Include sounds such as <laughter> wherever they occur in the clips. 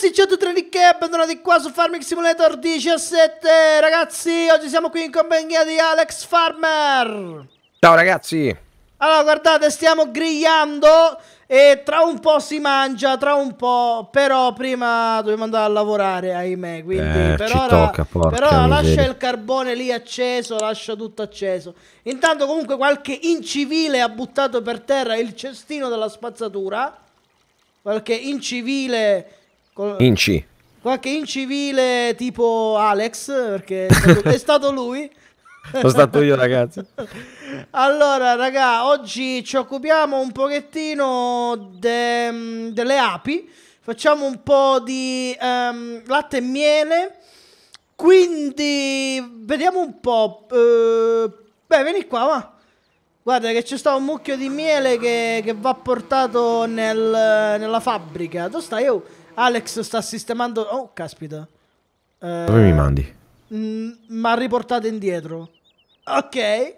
ragazzi, ciao a tutti di che bentornati qua su Farming Simulator 17 Ragazzi, oggi siamo qui in compagnia di Alex Farmer Ciao ragazzi Allora, guardate, stiamo grigliando e tra un po' si mangia, tra un po', però prima dobbiamo andare a lavorare, ahimè, quindi eh, per, ora, tocca, per ora lascia il carbone lì acceso, lascia tutto acceso. Intanto comunque qualche incivile ha buttato per terra il cestino della spazzatura, qualche incivile Col... Inci. Qualche incivile tipo Alex, perché è <laughs> stato, lui. Sono stato io, ragazzi. <laughs> allora, raga, oggi ci occupiamo un pochettino de, mm, delle api. Facciamo un po' di um, latte e miele. Quindi, vediamo un po'. Uh, beh, vieni qua, va. Guarda che c'è stato un mucchio di miele che, che va portato nel, nella fabbrica. Dove stai? Oh? Alex sta sistemando... Oh, caspita. Eh, Dove mi mandi? Ma mm, riportato indietro. Ok.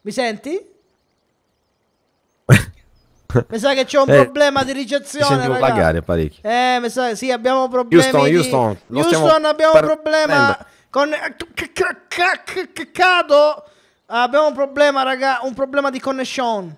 Mi senti? <laughs> mi sa che c'è un eh, problema di ricezione. Devo pagare parecchio. Eh, mi sa che sì, abbiamo problemi. Houston, di... Houston. Houston abbiamo un problema prendo. con... Eh, cado. Abbiamo un problema, raga, un problema di connection.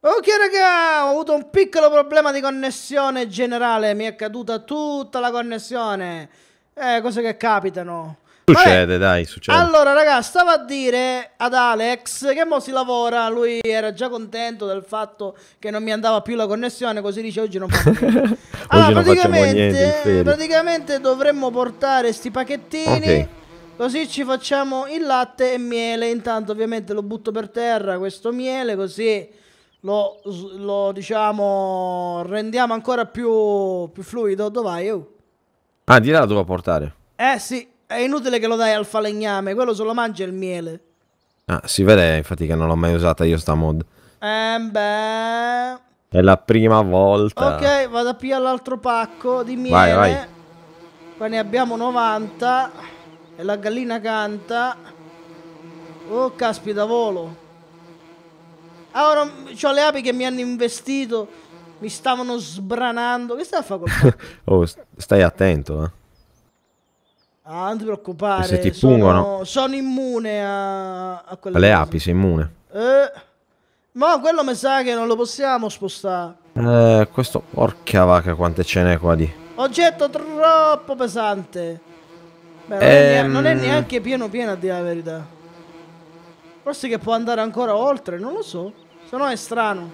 Ok raga, ho avuto un piccolo problema di connessione generale, mi è caduta tutta la connessione. Eh, cose che capitano. Succede, Vabbè. dai, succede. Allora raga, stavo a dire ad Alex che mo si lavora, lui era già contento del fatto che non mi andava più la connessione, così dice oggi non faccio niente. <laughs> allora, praticamente, niente, praticamente, dovremmo portare sti pacchettini. Okay. Così ci facciamo il latte e miele. Intanto ovviamente lo butto per terra questo miele così lo, lo diciamo, rendiamo ancora più, più fluido. Dove vai? Oh? Ah, di là lo devo portare. Eh sì, è inutile che lo dai al falegname, quello se lo mangia il miele. Ah, si vede infatti che non l'ho mai usata io sta mod. Eh beh... È la prima volta. Ok, vado a all'altro pacco di miele. Vai, vai. Qua ne abbiamo 90. E la gallina canta. Oh, caspita, volo. Ora ho le api che mi hanno investito, mi stavano sbranando. Che stai a fare <laughs> Oh, stai attento, eh. Ah, non ti preoccupare. Se ti sono, pungono. Sono immune a, a quelle Le api, sei immune. Eh, ma quello mi sa che non lo possiamo spostare. Eh, questo porca vacca quante ce n'è qua di. Oggetto troppo pesante. Beh, ehm... non, è neanche, non è ehm. neanche pieno pieno a dire la verità. Forse che può andare ancora oltre, non lo so. Se no è strano.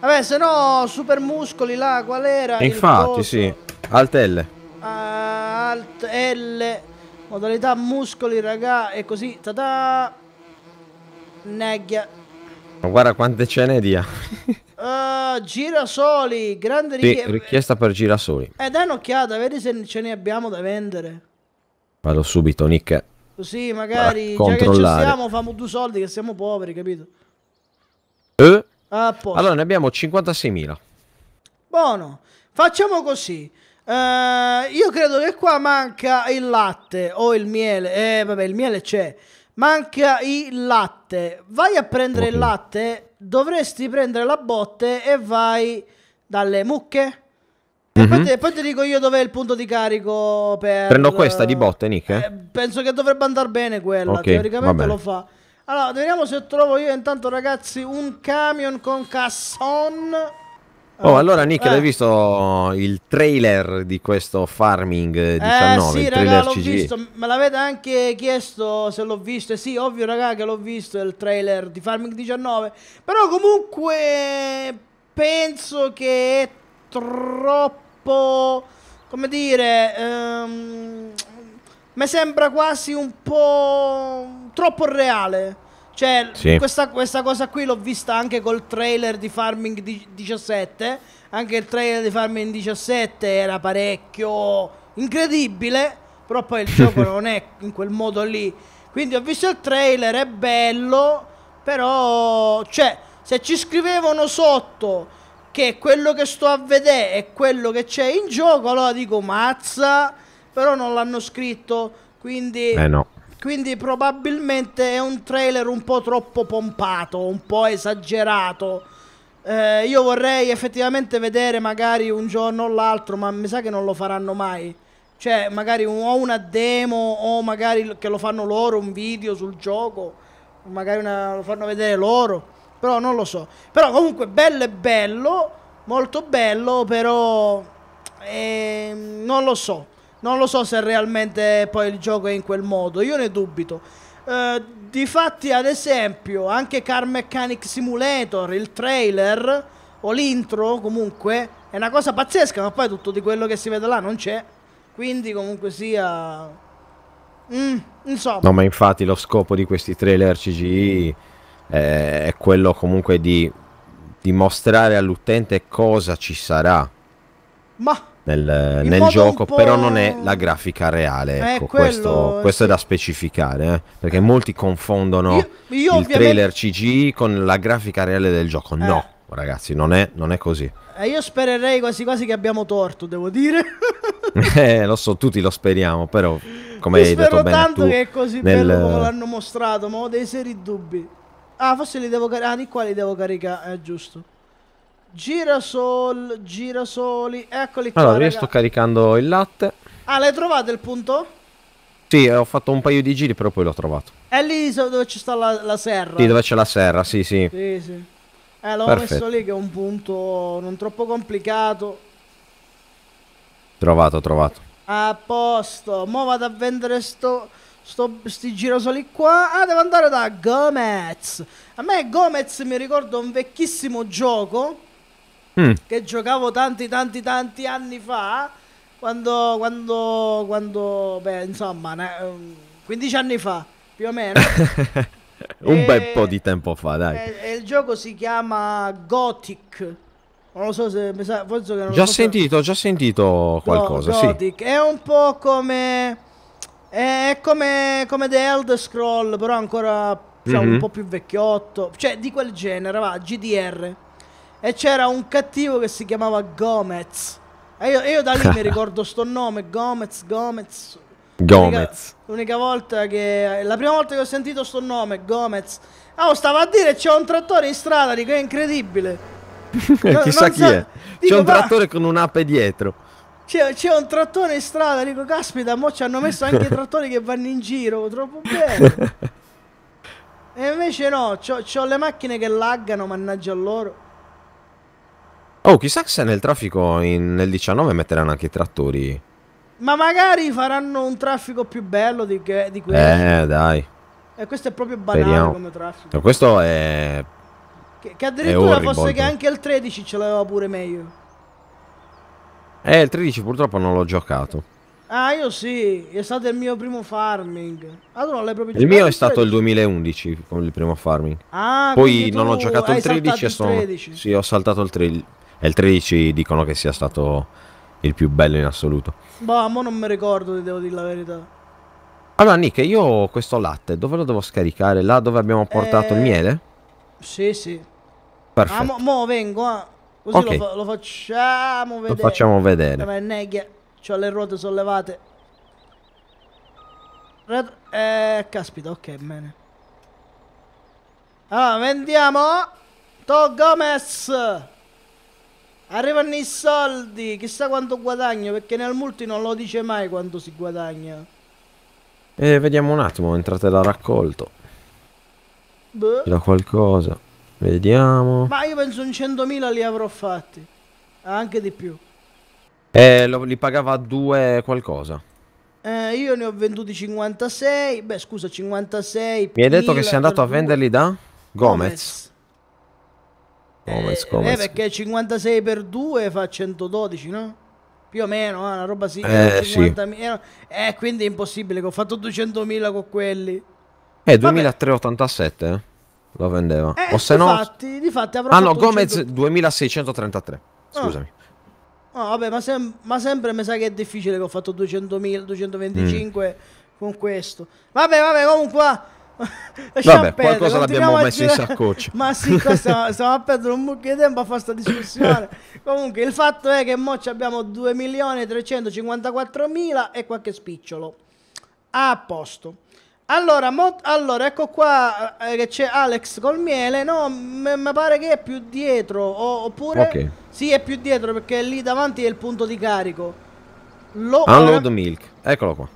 Vabbè, se no, super muscoli là, qual era? Infatti, sì. Alt L. Alt L. Modalità muscoli, raga, e così. Tada. Negghia. Ma guarda quante ce n'è dia. <laughs> uh, girasoli, grande richiesta. Sì, richiesta per girasoli. Eh, dai un'occhiata, vedi se ce ne abbiamo da vendere. Vado subito, Nick. Così magari già che ci siamo famo due soldi che siamo poveri, capito? Eh? Ah, allora ne abbiamo 56.000. Buono. Facciamo così. Uh, io credo che qua manca il latte o il miele. Eh, vabbè, il miele c'è. Manca il latte. Vai a prendere okay. il latte. Dovresti prendere la botte e vai dalle mucche. Mm-hmm. Poi, te, poi, ti, dico io dov'è il punto di carico per... Prendo questa di botte, Nick? Eh? Eh, penso che dovrebbe andare bene quella, okay, teoricamente lo fa. Allora, vediamo se trovo io intanto, ragazzi, un camion con casson. Oh, allora Nick, eh. l'hai visto il trailer di questo Farming 19? Eh, eh sì, raga, l'ho CG. visto. Me l'avete anche chiesto se l'ho visto. Eh, sì, ovvio, raga, che l'ho visto il trailer di Farming 19. Però comunque penso che è troppo... Come dire... Um, mi sembra quasi un po' troppo reale. Cioè, sì. questa, questa, cosa qui l'ho vista anche col trailer di Farming 17. Anche il trailer di Farming 17 era parecchio incredibile. Però poi il <laughs> gioco non è in quel modo lì. Quindi ho visto il trailer, è bello. Però, cioè, se ci scrivevano sotto che quello che sto a vedere è quello che c'è in gioco, allora dico mazza, però non l'hanno scritto, quindi... Eh no. Quindi probabilmente è un trailer un po' troppo pompato, un po' esagerato. Eh, io vorrei effettivamente vedere magari un giorno o l'altro, ma mi sa che non lo faranno mai. Cioè, magari un, o una demo o magari che lo fanno loro, un video sul gioco, magari una, lo fanno vedere loro però non lo so. Però comunque bello è bello, molto bello, però eh, non lo so. Non lo so se realmente poi il gioco è in quel modo, io ne dubito. Eh, difatti, ad esempio, anche Car Mechanic Simulator, il trailer o l'intro comunque è una cosa pazzesca, ma poi tutto di quello che si vede là non c'è. Quindi comunque sia... Mm, insomma. No, ma infatti lo scopo di questi trailer CGI eh, è quello comunque di dimostrare all'utente cosa ci sarà Ma nel, nel gioco, però non è la grafica reale. Eh, ecco, quello, questo, questo sì. è da specificare, eh, perché molti confondono io, io il trailer CG con la grafica reale del gioco. No, eh. ragazzi, non è, non è così. Eh, io spererei quasi quasi che abbiamo torto, devo dire. <laughs> eh, lo so, tutti lo speriamo, però come Io hai detto bene tanto tu, che è così nel... bello come l'hanno mostrato, ma ho dei seri dubbi. Ah, forse li devo caricare. Ah, di qua li devo caricare. È eh, giusto. Girasol, girasoli. Eccoli qua. Allora, raga. io sto caricando il latte. Ah, l'hai trovato il punto? Sì, ho fatto un paio di giri, però poi l'ho trovato. È lì dove ci sta la, la serra. Sì, dove c'è la serra, sì, sì. Sì, sì. Eh, l'ho messo lì che è un punto non troppo complicato. Trovato, trovato. A posto. Mo vado a vendere sto... Sto, sti girasoli qua. Ah, devo andare da Gomez. A me Gomez mi ricorda un vecchissimo gioco mm. che giocavo tanti, tanti, tanti anni fa. Quando, quando, quando, beh, insomma, 15 ehm, anni fa, più o meno. <laughs> un e, bel po' di tempo fa, dai. E, e, il gioco si chiama Gothic. Non lo so se mi sa, forse che non Già so sentito, se... già sentito qualcosa, no, Gothic. Sì. È un po' come è come, come The Elder Scroll, però ancora diciamo, mm-hmm. un mhm. po' più vecchiotto. Cioè, di quel genere, va, GDR. E c'era un cattivo che si chiamava Gomez. E io, io da lì mi <laughs> ricordo sto nome, Gomez, Gomez. Gomez. L'unica, l'unica, volta che... La prima volta che ho sentito sto nome, Gomez. Ah, oh, stavo a dire c'è un trattore in strada, dico, è incredibile. <laughs> Eh, chissà chi so, è. Dico, c'è un trattore va... con un'ape dietro. C'è, c'è, un trattore in strada, dico, caspita, mo ci hanno messo anche i <laughs> trattori che vanno in giro, troppo bene. <laughs> e invece no, c'ho, c'ho, le macchine che laggano, mannaggia loro. Oh, chissà se nel traffico in, nel 19 metteranno anche i trattori. Ma magari faranno un traffico più bello di, che, di quello. Eh, dai. E questo è proprio banale Speriamo. come traffico. Questo è... Che, che addirittura fosse che anche il 13 ce l'aveva pure meglio. Eh, il 13 purtroppo non l'ho giocato. Ah, io sì, è stato il mio primo farming. Allora l'hai proprio Il mio è stato il 2011 con il primo farming. Ah, poi non ho giocato il 13 e sono 13. Sì, ho saltato il 13 e il 13 dicono che sia stato il più bello in assoluto. Boh, mo non mi ricordo, ti devo dire la verità. Allora, Nick, io ho questo latte, dove lo devo scaricare? Là dove abbiamo portato eh... il miele? Sì, sì. Perfetto. Ah, mo, mo vengo, ah. Così okay. lo, fa lo, facciamo vedere. Lo facciamo vedere. Ma neghia, c'ho le ruote sollevate. Red eh, caspita, ok, bene. Allora, ah, vendiamo To Gomez. Arrivano i soldi. Chissà quanto guadagno, perché nel multi non lo dice mai quanto si guadagna. E eh, vediamo un attimo, entrate da raccolto. Boh. C'è qualcosa. Vediamo. Ma io penso un 100.000 li avrò fatti. Anche di più. Eh, lo, li pagava a due qualcosa. Eh, io ne ho venduti 56. Beh, scusa, 56. Mi hai detto che sei andato a venderli da Gomez. Gomez, eh, Gomez. Eh, perché 56 per 2 fa 112, no? Più o meno, eh, una roba simile. Eh, sì. eh, quindi è impossibile che ho fatto 200.000 con quelli. Eh, 2387. Lo vendeva. Eh, o se difatti, no... Difatti ah no, Gomez 100... 2633. Ah. Scusami. Ah. No, vabbè, ma, sem ma, sempre mi sa che è difficile che ho fatto 200.000, 225 mm. con questo. Vabbè, vabbè, comunque... <laughs> Vabbè, qualcosa l'abbiamo messo in saccoccia. Ma sì, <laughs> stiamo, stiamo a perdere un buco di tempo a fare questa discussione. <laughs> Comunque, il fatto è che mo abbiamo 2.354.000 e qualche spicciolo. A posto. Allora, mo, allora, ecco qua eh, che c'è Alex col miele. No, mi pare che è più dietro. O, oppure. Ok. Sì, è più dietro perché lì davanti è il punto di carico. Lo Unload milk. Eccolo qua.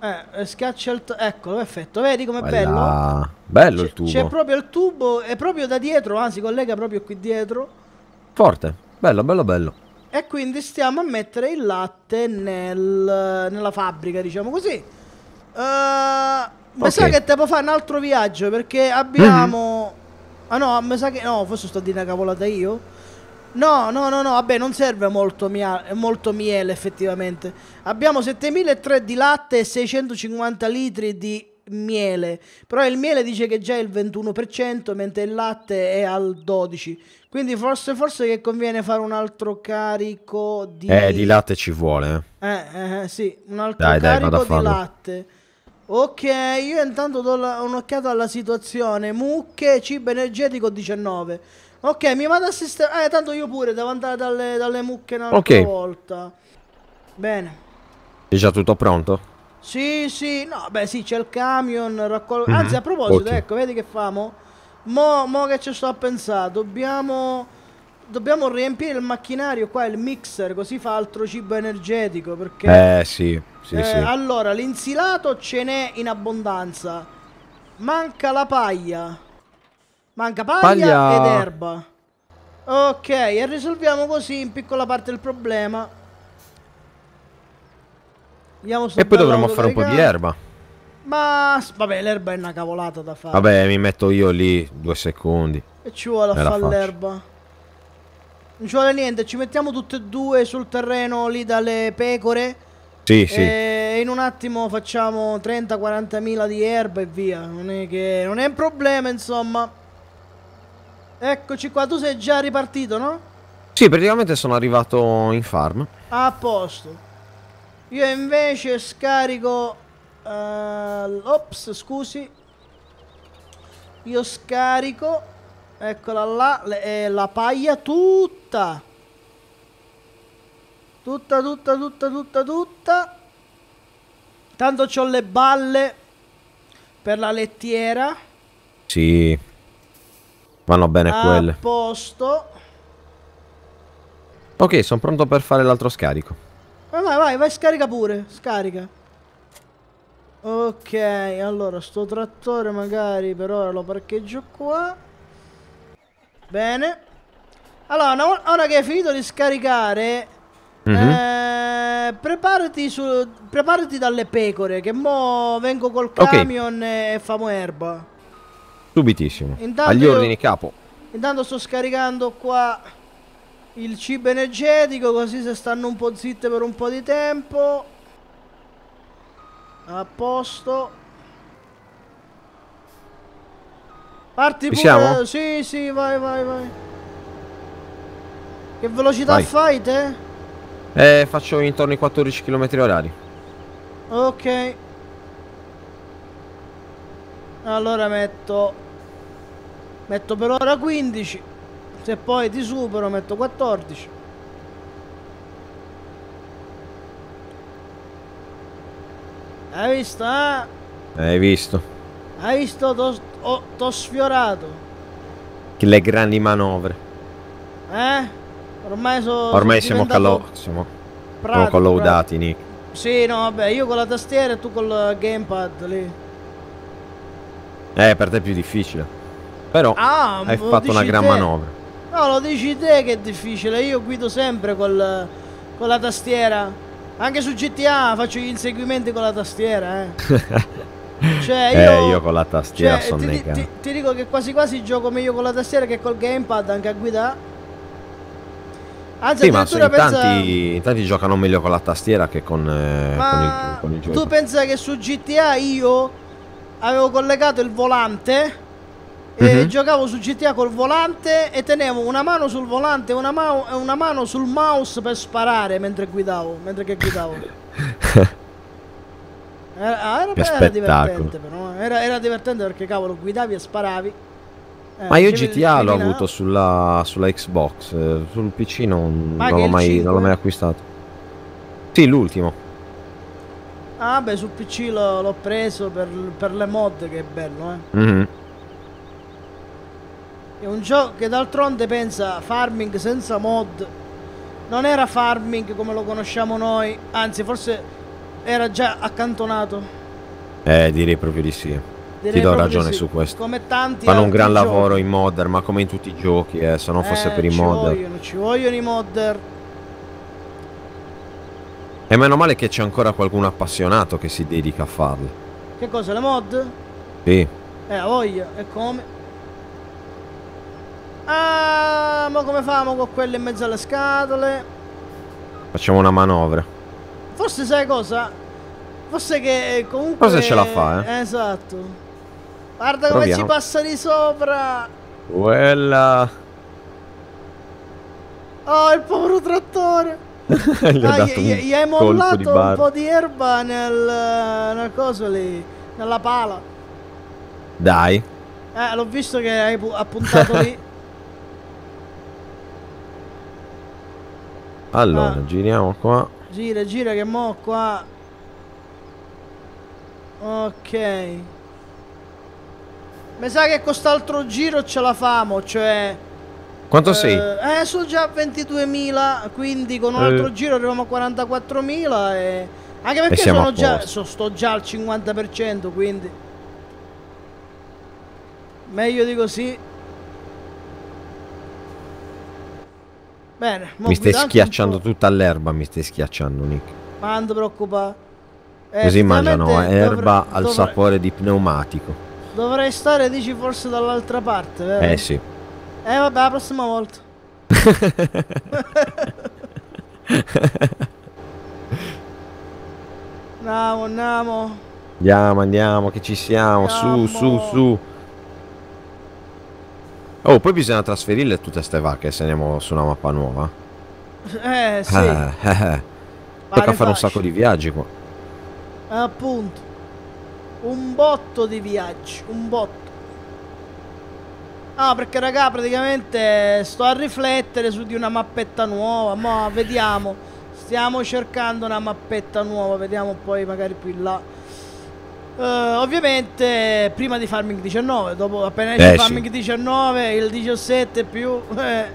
Eh, eh schiaccia il. Eccolo, perfetto. Vedi com'è bello? Bello il tubo. C'è proprio il tubo. È proprio da dietro. Anzi, collega proprio qui dietro. Forte. Bello, bello, bello. E quindi stiamo a mettere il latte nel, nella fabbrica, diciamo così. Ehm. Uh... Mi okay. sa che te può fare un altro viaggio perché abbiamo... Mm-hmm. Ah no, mi sa che... No, forse sto a dire una cavolata io. No, no, no, no, vabbè, non serve molto, mia... molto miele effettivamente. Abbiamo 7003 di latte e 650 litri di miele. Però il miele dice che è già il 21%, mentre il latte è al 12%. Quindi forse, forse che conviene fare un altro carico di... Eh, di latte ci vuole. Eh, eh, eh sì, un altro dai, carico dai, di farlo. latte. Ok, io intanto do un'occhiata alla situazione. Mucche, cibo energetico 19. Ok, mi vado a sistemare. Eh, tanto io pure devo andare dalle, dalle mucche un'altra okay. volta. Bene. È già tutto pronto? Sì, sì, no, beh sì, c'è il camion, raccolgo... Mm -hmm. Anzi, a proposito, okay. ecco, vedi che famo? Mo, mo che ci sto a pensare, dobbiamo... Dobbiamo riempire il macchinario qua, il mixer, così fa altro cibo energetico, perché... Eh, sì. Sì, eh, sì. Allora, l'insilato ce n'è in abbondanza. Manca la paglia. Manca paglia, paglia... ed erba. Ok, e risolviamo così in piccola parte il problema. e poi dovremmo fare un po' di erba. Ma vabbè, l'erba è una cavolata da fare. Vabbè, mi metto io lì due secondi. E ci vuole a fare l'erba. Non ci vuole niente, ci mettiamo tutte e due sul terreno lì dalle pecore. Sì, sì. in un attimo facciamo 30-40 mila di erba e via. Non è che. Non è un problema, insomma. Eccoci qua, tu sei già ripartito, no? Sì, praticamente sono arrivato in farm. A posto. Io invece scarico. Uh, ops, scusi. Io scarico. Eccola là, le, eh, la paglia tutta. Tutta, tutta, tutta, tutta, tutta. Tanto ho le balle per la lettiera. Sì. Vanno bene A quelle. A posto. Ok, sono pronto per fare l'altro scarico. Ah, vai, vai, vai, scarica pure. Scarica. Ok, allora, sto trattore magari per ora lo parcheggio qua. Bene. Allora, una, ora che hai finito di scaricare Mm-hmm. Eh, preparati, su, preparati, dalle pecore che mo vengo col camion okay. e famo erba. Subitissimo. Intanto Agli ordini, capo. Intanto sto scaricando qua il cibo energetico così se stanno un po' zitte per un po' di tempo. A posto. Parti pure. Siamo? Sì, sì, vai, vai, vai. Che velocità fai te? Eh, faccio intorno ai 14 km orari. Ok. Allora metto... Metto per ora 15. Se poi ti supero metto 14. Hai visto? Eh? Hai visto. Hai visto? T'ho oh, sfiorato. Che le grandi manovre. Eh? Ormai, so, Ormai siamo, diventato... callo... siamo... Pratico, eh. collaudati, Nick. Sì, no, vabbè, io con la tastiera e tu col eh, gamepad lì. Eh, per te è più difficile. Però ah, hai fatto una gran te. manovra. No, lo dici te che è difficile. Io guido sempre col, con la tastiera. Anche su GTA faccio gli inseguimenti con la tastiera, eh. <laughs> cioè, eh, io, eh, io con la tastiera cioè, sono ti, ti, ti, dico che quasi quasi gioco meglio con la tastiera che col gamepad anche a guidare. Anzi, ah, sì, ma in pensa... tanti, in tanti giocano meglio con la tastiera che con, eh, ma con il, con il Tu pensa che su GTA io avevo collegato il volante e mm -hmm. giocavo su GTA col volante e tenevo una mano sul volante e una, ma una, mano sul mouse per sparare mentre guidavo. Mentre che guidavo. <laughs> Eh, ah, era, era, era divertente però, eh. era, era divertente perché cavolo guidavi e sparavi. Eh, Ma io GTA l'ho avuto sulla, sulla Xbox, eh, sul PC non, non l'ho mai, mai, acquistato. Sì, l'ultimo. Ah beh, sul PC l'ho preso per, per, le mod, che è bello, eh. Mm -hmm. È un gioco che d'altronde pensa farming senza mod. Non era farming come lo conosciamo noi, anzi forse era già accantonato. Eh, direi proprio di sì. Ti do ragione sì. su questo. Come tanti Fanno un gran giochi. lavoro i modder, ma come in tutti i giochi, eh, se non eh, per i modder. Vogliono, ci vogliono i modder. E meno male che c'è ancora qualcuno appassionato che si dedica a farle. Che cosa, le mod? Sì. Eh, la voglia, e come? Ah, ma come famo con quelle in mezzo alle scatole? Facciamo una manovra. Forse sai cosa? Forse che eh, comunque... Forse ce la fa, eh? Esatto. Guarda come Proviamo. ci passa di sopra! Quella! Oh, il povero trattore! <laughs> gli, ah, gli, gli hai mollato un po' di erba nel, nel coso lì, nella pala. Dai. Eh, l'ho visto che hai appuntato lì. <laughs> Allora, ah. giriamo qua. Gira, gira che mo qua. Ok. Mi sa che quest'altro giro ce la famo, cioè... Quanto eh, sei? Eh, sono già a 22.000, quindi con un eh. altro giro arriviamo a 44.000 e... Anche perché e sono già, so, sto già al 50%, quindi... Meglio di così. Bene, mi stai schiacciando tutta l'erba, mi stai schiacciando, Nick. Ma non ti preoccupare. Eh, Così mangiano erba dovrei, al dovrei. sapore di pneumatico. Dovrei stare, dici, forse dall'altra parte, vero? Eh sì. Eh vabbè, la prossima volta. <laughs> andiamo, andiamo. Andiamo, andiamo, che ci siamo. Andiamo. Su, su, su. Oh, poi bisogna trasferirle tutte ste vacche se andiamo su una mappa nuova. Eh, sì. Eh, eh, eh. Tocca fare un sacco di viaggi qua. Appunto un botto di viaggi, un botto. Ah, perché raga, praticamente sto a riflettere su di una mappetta nuova, ma vediamo. Stiamo cercando una mappetta nuova, vediamo poi magari più in là. Uh, ovviamente prima di Farming 19, dopo appena esce Beh, Farming sì. 19, il 17 più eh,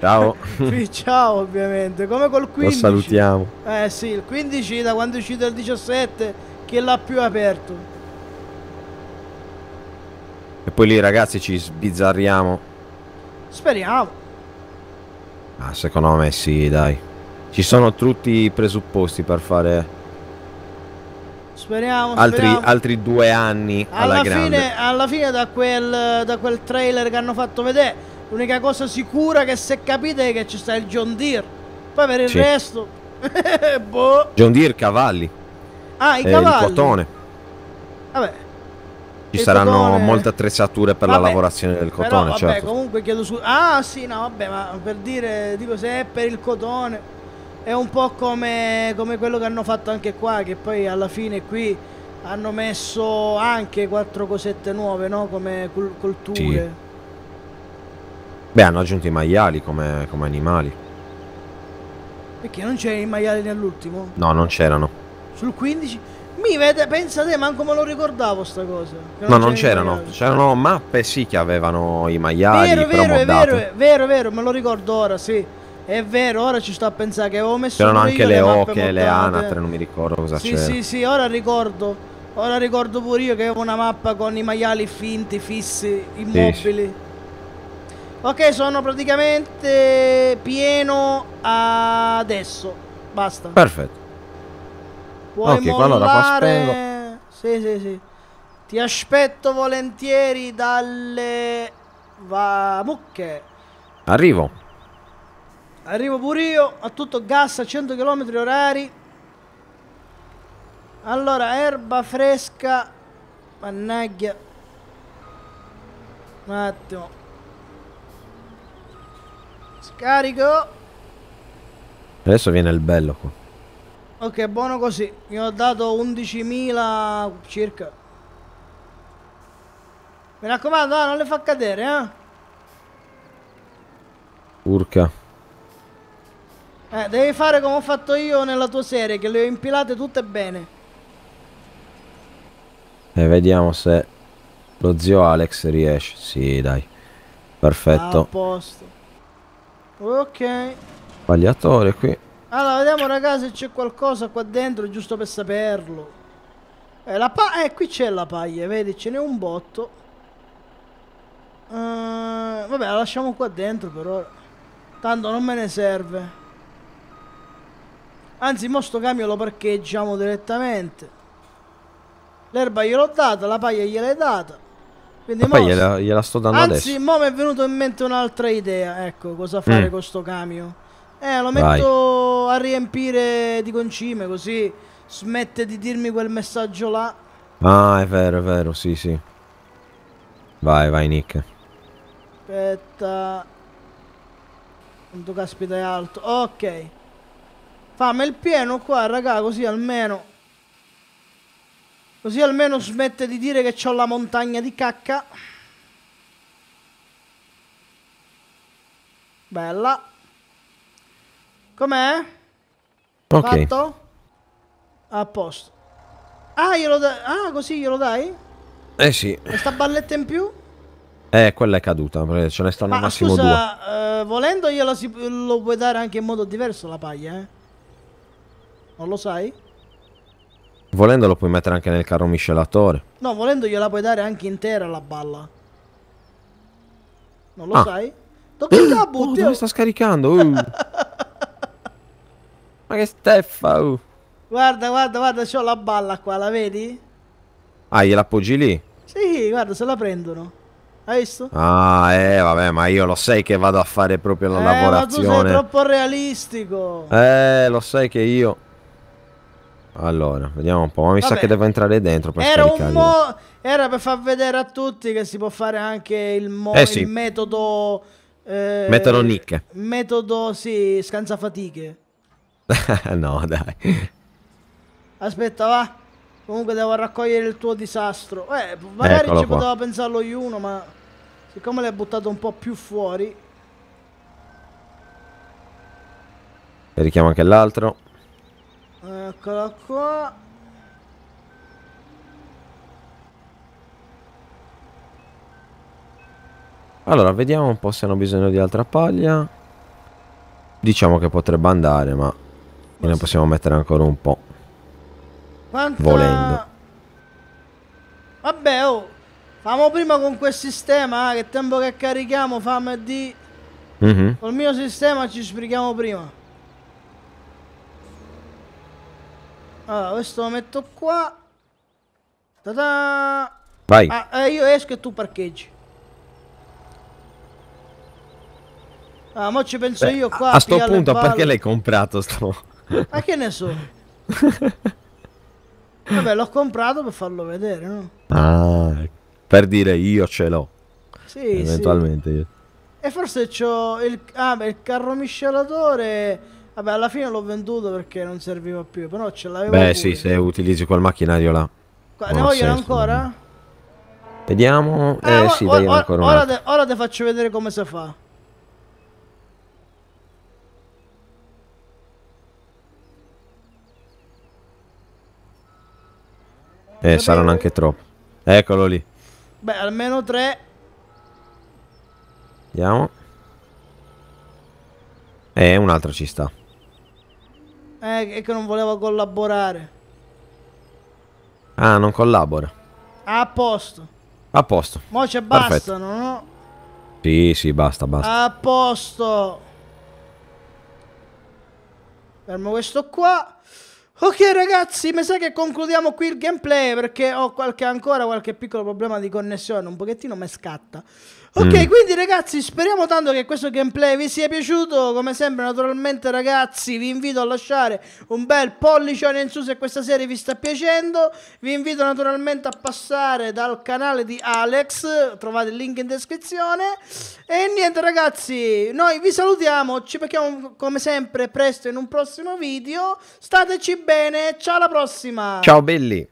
Ciao. <laughs> ciao ovviamente, come col 15. Lo salutiamo. Eh sì, il 15 da quando è uscito il 17 che l'ha più aperto. E poi lì ragazzi ci sbizzarriamo. Speriamo. Ah, secondo me sì, dai. Ci sono tutti i presupposti per fare... Speriamo, altri, speriamo. altri due anni alla, alla fine, alla fine da, quel, da quel trailer che hanno fatto vedere, l'unica cosa sicura che se capite è che ci sta il John Deere. Poi per il sì. resto... <laughs> boh. John Deere cavalli. Ah, i eh, cavalli. Il cotone. Vabbè. Ci saranno cotone... molte attrezzature per vabbè. la lavorazione del cotone, Però, vabbè, certo. comunque chiedo su. Ah, sì, no, vabbè, ma per dire, dico, se è per il cotone... È un po' come, come quello che hanno fatto anche qua, che poi alla fine qui hanno messo anche quattro cosette nuove, no? Come colture. Sì. Beh, hanno aggiunto i maiali come, come animali. Perché non c'erano i maiali nell'ultimo? No, non c'erano. Sul 15? Mi vede, pensa te, manco me lo ricordavo sta cosa. No, non, non c'erano. C'erano mappe sì che avevano i maiali. Vero, vero, è vero, è vero, è vero, me lo ricordo ora, sì. È vero, ora ci sto a pensare che avevo messo. C'erano anche le, oche, le eh. anatre, non mi ricordo cosa sì, c'era. Sì, sì, sì, ora ricordo. Ora ricordo pure io che avevo una mappa con i maiali finti, fissi, immobili. Sì. Ok, sono praticamente pieno adesso. Basta. Perfetto. Puoi ok, mollare... allora qua spengo. Sì, sì, sì. Ti aspetto volentieri dalle Va... mucche. Arrivo. Arrivo pure io, a tutto gas a 100 km orari. Allora, erba fresca. Mannaggia. Un attimo. Scarico. Adesso viene il bello qua. Ok, buono così. Mi ho dato 11.000 circa. Mi raccomando, no, non le fa cadere, eh. Urca. Eh, devi fare come ho fatto io nella tua serie, che le ho impilate tutte bene. E vediamo se lo zio Alex riesce. Sì, dai. Perfetto. A posto. Ok. Sbagliatore qui. Allora, vediamo ragazzi se c'è qualcosa qua dentro, giusto per saperlo. Eh, la pa eh qui c'è la paglia, vedi, ce n'è un botto. Uh, vabbè, la lasciamo qua dentro per ora. Tanto non me ne serve. Anzi, mo sto camion lo parcheggiamo direttamente. L'erba gliel'ho data, la paglia gliel'hai data. Quindi poi gliela, gliela, sto dando Anzi, adesso. Anzi, mo mi è venuta in mente un'altra idea. Ecco, cosa fare mm. con sto camion. Eh, lo metto Vai. a riempire di concime così smette di dirmi quel messaggio là. Ah, è vero, è vero, sì, sì. Vai, vai, Nick. Aspetta. Quanto caspita è alto. Ok. Fammi il pieno qua, raga, così almeno... Così almeno smette di dire che ho la montagna di cacca. Bella. Com'è? Ok. Fatto? A posto. Ah, glielo dai? Ah, così glielo dai? Eh sì. Questa balletta in più? Eh, quella è caduta, eh, ce ne stanno Ma, massimo scusa, due. Eh, volendo glielo si, lo puoi dare anche in modo diverso la paglia, eh? Non lo sai? Volendo lo puoi mettere anche nel carro miscelatore. No, volendo gliela puoi dare anche intera la balla. Non lo ah. sai? Dove la butti? Oh, dove sta scaricando? Uh. <laughs> Ma che steffa, uh. Oh? Guarda, guarda, guarda, c'ho la balla qua, la vedi? Ah, gliela appoggi lì? Sì, guarda, se la prendono. Hai visto? Ah, eh, vabbè, ma io lo sai che vado a fare proprio la eh, lavorazione. ma tu sei troppo realistico. Eh, lo sai che io... Allora, vediamo un po', ma mi vabbè. sa che devo entrare dentro per Era un mo... Era per far vedere a tutti che si può fare anche il, mo... eh, sì. il metodo... Eh, metodo Nick. Metodo, sì, scansafatiche. <laughs> no, dai. Aspetta, va. Comunque devo raccogliere il tuo disastro. Eh, magari Eccolo ci qua. poteva pensarlo io ma siccome l'hai buttato un po' più fuori... E richiamo anche l'altro. Eccolo qua. Allora, vediamo un po' se hanno bisogno di altra paglia. Diciamo che potrebbe andare, ma e ne possiamo mettere ancora un po'. Quanta... Volendo. Vabbè, oh. Famo prima con quel sistema, eh, che tempo che carichiamo, fammi di... Mm -hmm. Col mio sistema ci sbrighiamo prima. Allora, questo lo metto qua. Tada! Vai. Ah, eh, io esco e tu parcheggi. Ah, mo ci penso Beh, io qua. A, a sto punto, perché l'hai comprato sto... Ma che ne so? <laughs> Vabbè, l'ho comprato per farlo vedere, no? Ah, per dire io ce l'ho. Sì, eventualmente. Sì. E forse c'ho il, ah, beh, il carro miscelatore. Vabbè, alla fine l'ho venduto perché non serviva più, però ce l'avevo. Beh, pure. sì, se utilizzi quel macchinario là. Qua, oh, ne vogliono ancora? Vediamo. Ah, eh, sì, dai, ancora. Ora ti faccio vedere come si fa. Eh, saranno anche troppi. Eccolo lì. Beh, almeno tre. Vediamo. Eh, un altro ci sta. Eh, è che non volevo collaborare. Ah, non collabora. Ah, a posto. A posto. Mo c'è bastano, no? Sì, sì, basta, basta. A posto. Fermo questo qua. Ok ragazzi, mi sa che concludiamo qui il gameplay perché ho qualche, ancora qualche piccolo problema di connessione, un pochettino mi scatta. Ok, mm. quindi ragazzi, speriamo tanto che questo gameplay vi sia piaciuto. Come sempre, naturalmente ragazzi, vi invito a lasciare un bel pollicione in su se questa serie vi sta piacendo. Vi invito naturalmente a passare dal canale di Alex, trovate il link in descrizione. E niente ragazzi, noi vi salutiamo, ci becchiamo come sempre presto in un prossimo video. Stateci bene, ciao alla prossima. Ciao belli.